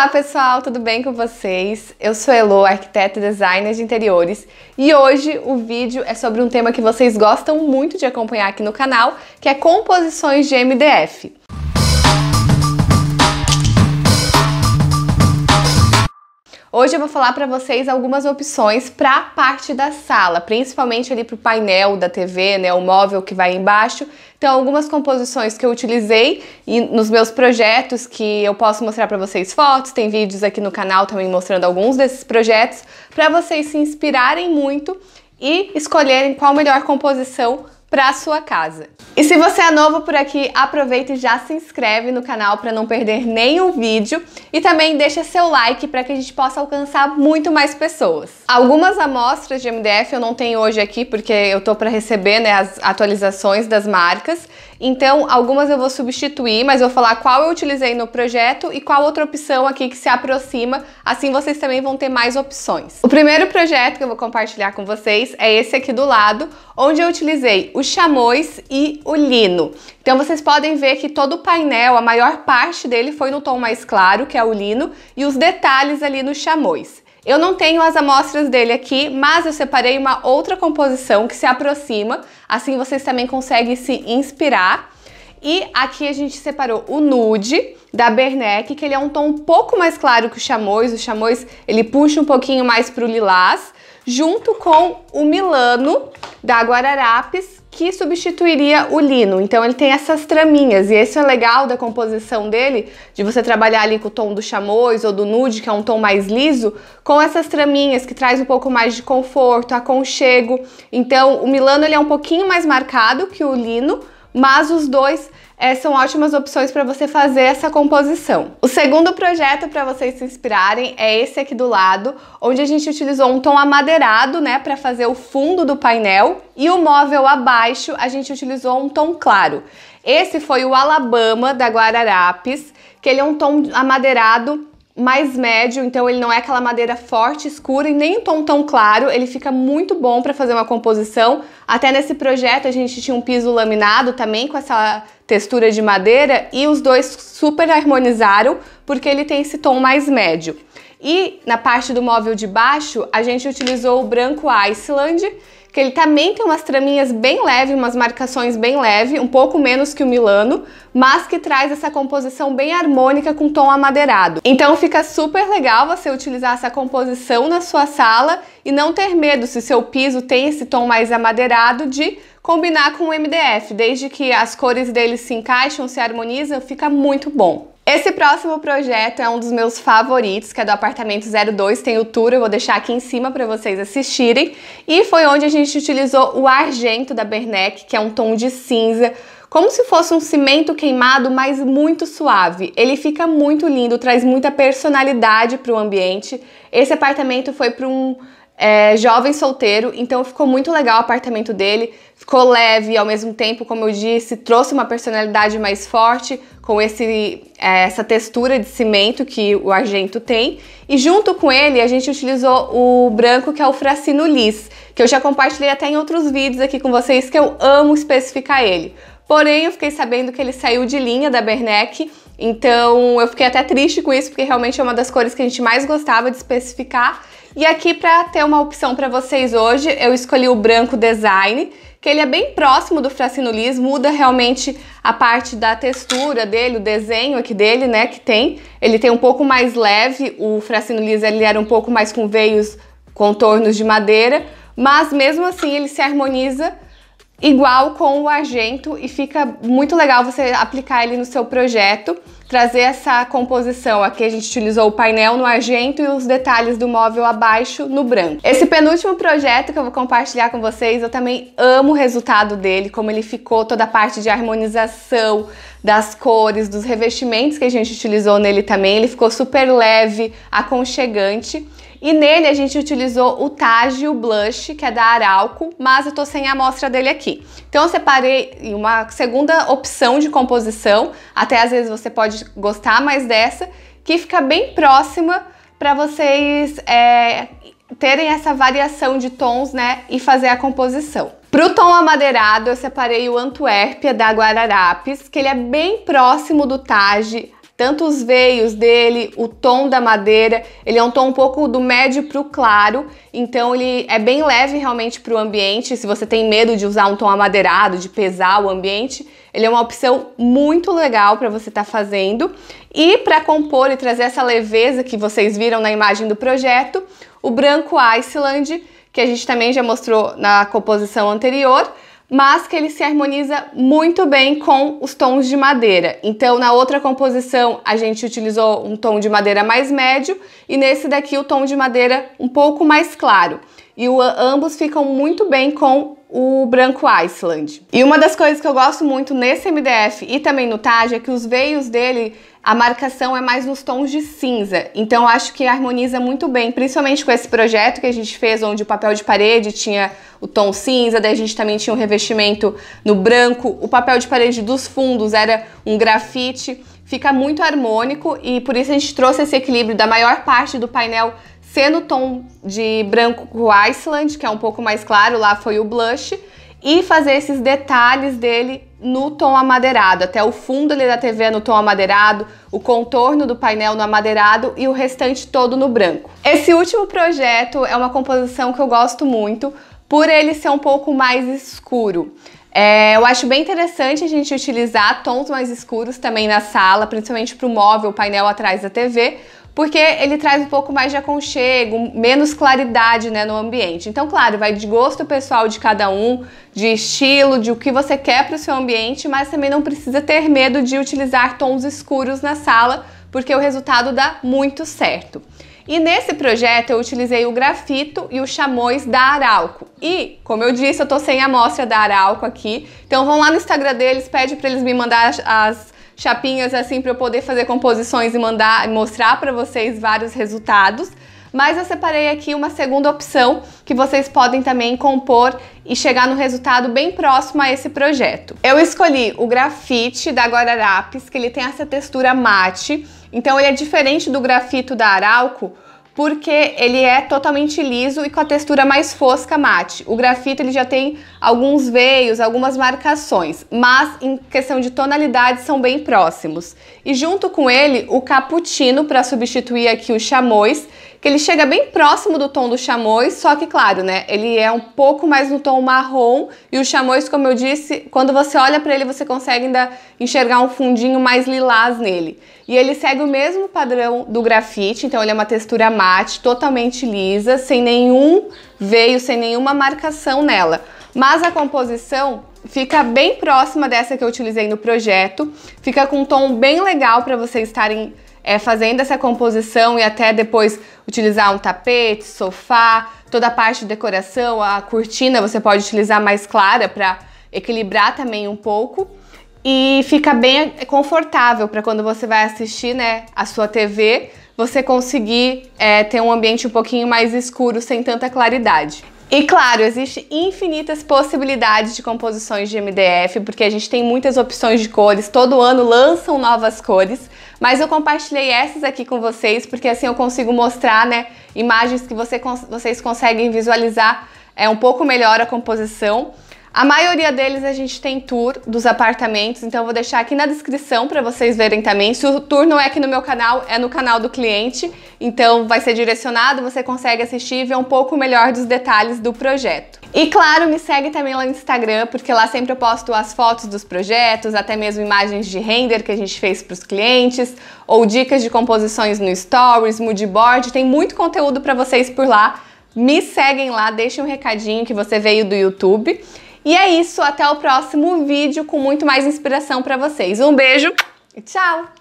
Olá pessoal, tudo bem com vocês? Eu sou Elo, arquiteta e designer de interiores, e hoje o vídeo é sobre um tema que vocês gostam muito de acompanhar aqui no canal, que é composições de MDF. Hoje eu vou falar para vocês algumas opções para a parte da sala, principalmente ali para o painel da TV, né, o móvel que vai embaixo. Então, algumas composições que eu utilizei e nos meus projetos que eu posso mostrar para vocês fotos, tem vídeos aqui no canal também mostrando alguns desses projetos para vocês se inspirarem muito e escolherem qual melhor composição para sua casa. E se você é novo por aqui, aproveita e já se inscreve no canal para não perder nenhum vídeo e também deixa seu like para que a gente possa alcançar muito mais pessoas. Algumas amostras de MDF eu não tenho hoje aqui porque eu tô para receber né, as atualizações das marcas, então algumas eu vou substituir, mas vou falar qual eu utilizei no projeto e qual outra opção aqui que se aproxima, assim vocês também vão ter mais opções. O primeiro projeto que eu vou compartilhar com vocês é esse aqui do lado, onde eu utilizei o o chamois e o lino. Então vocês podem ver que todo o painel, a maior parte dele foi no tom mais claro, que é o lino, e os detalhes ali no chamois. Eu não tenho as amostras dele aqui, mas eu separei uma outra composição que se aproxima, assim vocês também conseguem se inspirar. E aqui a gente separou o nude da Bernec, que ele é um tom um pouco mais claro que o chamois. O chamois, ele puxa um pouquinho mais para o lilás, junto com o Milano da Guararapes, que substituiria o lino. Então ele tem essas traminhas e esse é legal da composição dele, de você trabalhar ali com o tom do chamois ou do nude, que é um tom mais liso, com essas traminhas que traz um pouco mais de conforto, aconchego. Então o Milano ele é um pouquinho mais marcado que o lino, mas os dois é, são ótimas opções para você fazer essa composição. O segundo projeto para vocês se inspirarem é esse aqui do lado, onde a gente utilizou um tom amadeirado, né, para fazer o fundo do painel, e o móvel abaixo a gente utilizou um tom claro. Esse foi o Alabama da Guararapes, que ele é um tom amadeirado mais médio, então ele não é aquela madeira forte, escura e nem um tom tão claro. Ele fica muito bom para fazer uma composição. Até nesse projeto a gente tinha um piso laminado também com essa textura de madeira e os dois super harmonizaram porque ele tem esse tom mais médio. E na parte do móvel de baixo a gente utilizou o branco Iceland que ele também tem umas traminhas bem leves, umas marcações bem leves, um pouco menos que o Milano, mas que traz essa composição bem harmônica com tom amadeirado. Então fica super legal você utilizar essa composição na sua sala e não ter medo se seu piso tem esse tom mais amadeirado de combinar com o MDF, desde que as cores dele se encaixam, se harmonizam, fica muito bom. Esse próximo projeto é um dos meus favoritos, que é do apartamento 02, tem o tour, eu vou deixar aqui em cima para vocês assistirem. E foi onde a gente utilizou o argento da Bernec, que é um tom de cinza, como se fosse um cimento queimado, mas muito suave. Ele fica muito lindo, traz muita personalidade para o ambiente. Esse apartamento foi para um é, jovem solteiro, então ficou muito legal o apartamento dele. Ficou leve ao mesmo tempo, como eu disse, trouxe uma personalidade mais forte com esse, é, essa textura de cimento que o argento tem. E junto com ele a gente utilizou o branco que é o Fracino Lis, que eu já compartilhei até em outros vídeos aqui com vocês que eu amo especificar ele. Porém, eu fiquei sabendo que ele saiu de linha da Bernec então eu fiquei até triste com isso, porque realmente é uma das cores que a gente mais gostava de especificar. E aqui para ter uma opção para vocês hoje, eu escolhi o branco design, que ele é bem próximo do Frassino Lis, muda realmente a parte da textura dele, o desenho aqui dele, né, que tem. Ele tem um pouco mais leve, o Frassino Lis ele era um pouco mais com veios, contornos de madeira, mas mesmo assim ele se harmoniza igual com o Argento e fica muito legal você aplicar ele no seu projeto, trazer essa composição. Aqui a gente utilizou o painel no Argento e os detalhes do móvel abaixo no branco. Esse penúltimo projeto que eu vou compartilhar com vocês, eu também amo o resultado dele, como ele ficou, toda a parte de harmonização, das cores, dos revestimentos que a gente utilizou nele também. Ele ficou super leve, aconchegante. E nele a gente utilizou o Taji o Blush, que é da Arauco, mas eu tô sem a amostra dele aqui. Então eu separei uma segunda opção de composição, até às vezes você pode gostar mais dessa, que fica bem próxima para vocês é, terem essa variação de tons, né, e fazer a composição. Pro tom amadeirado eu separei o Antuérpia da Guararapes, que ele é bem próximo do Taji, tanto os veios dele, o tom da madeira, ele é um tom um pouco do médio para o claro, então ele é bem leve realmente para o ambiente. Se você tem medo de usar um tom amadeirado, de pesar o ambiente, ele é uma opção muito legal para você estar tá fazendo. E para compor e trazer essa leveza que vocês viram na imagem do projeto, o branco Iceland, que a gente também já mostrou na composição anterior, mas que ele se harmoniza muito bem com os tons de madeira. Então, na outra composição, a gente utilizou um tom de madeira mais médio e nesse daqui o tom de madeira um pouco mais claro. E o, ambos ficam muito bem com o branco Iceland. E uma das coisas que eu gosto muito nesse MDF e também no Taj é que os veios dele, a marcação é mais nos tons de cinza. Então acho que harmoniza muito bem, principalmente com esse projeto que a gente fez, onde o papel de parede tinha o tom cinza, daí a gente também tinha um revestimento no branco. O papel de parede dos fundos era um grafite. Fica muito harmônico e por isso a gente trouxe esse equilíbrio da maior parte do painel sendo o tom de branco com o Iceland, que é um pouco mais claro, lá foi o blush, e fazer esses detalhes dele no tom amadeirado. Até o fundo ali da TV no tom amadeirado, o contorno do painel no amadeirado e o restante todo no branco. Esse último projeto é uma composição que eu gosto muito, por ele ser um pouco mais escuro. É, eu acho bem interessante a gente utilizar tons mais escuros também na sala, principalmente para o móvel, painel atrás da TV, porque ele traz um pouco mais de aconchego, menos claridade né, no ambiente. Então, claro, vai de gosto pessoal de cada um, de estilo, de o que você quer para o seu ambiente, mas também não precisa ter medo de utilizar tons escuros na sala, porque o resultado dá muito certo. E nesse projeto eu utilizei o grafito e o chamois da Arauco. E, como eu disse, eu tô sem amostra da Arauco aqui. Então vão lá no Instagram deles, pede para eles me mandar as, as chapinhas é assim para eu poder fazer composições e mandar mostrar para vocês vários resultados. Mas eu separei aqui uma segunda opção que vocês podem também compor e chegar no resultado bem próximo a esse projeto. Eu escolhi o grafite da Guararapes, que ele tem essa textura mate. Então ele é diferente do grafito da Arauco, porque ele é totalmente liso e com a textura mais fosca mate. O grafito ele já tem alguns veios, algumas marcações, mas em questão de tonalidade são bem próximos. E junto com ele, o cappuccino para substituir aqui o chamois, que ele chega bem próximo do tom do chamois, só que claro, né, ele é um pouco mais no tom marrom e o chamois, como eu disse, quando você olha para ele, você consegue ainda enxergar um fundinho mais lilás nele. E ele segue o mesmo padrão do grafite, então ele é uma textura mate, totalmente lisa, sem nenhum veio, sem nenhuma marcação nela. Mas a composição fica bem próxima dessa que eu utilizei no projeto, fica com um tom bem legal para vocês estarem é, fazendo essa composição e até depois utilizar um tapete, sofá, toda a parte de decoração, a cortina você pode utilizar mais clara para equilibrar também um pouco e fica bem confortável para quando você vai assistir né, a sua TV, você conseguir é, ter um ambiente um pouquinho mais escuro, sem tanta claridade. E claro, existe infinitas possibilidades de composições de MDF, porque a gente tem muitas opções de cores, todo ano lançam novas cores, mas eu compartilhei essas aqui com vocês, porque assim eu consigo mostrar né, imagens que você, vocês conseguem visualizar é, um pouco melhor a composição. A maioria deles a gente tem tour dos apartamentos, então eu vou deixar aqui na descrição para vocês verem também. Se o tour não é aqui no meu canal, é no canal do cliente, então vai ser direcionado, você consegue assistir e ver um pouco melhor dos detalhes do projeto. E claro, me segue também lá no Instagram, porque lá sempre eu posto as fotos dos projetos, até mesmo imagens de render que a gente fez para os clientes, ou dicas de composições no Stories, mood board, tem muito conteúdo para vocês por lá. Me seguem lá, deixem um recadinho que você veio do YouTube. E é isso, até o próximo vídeo com muito mais inspiração para vocês. Um beijo e tchau!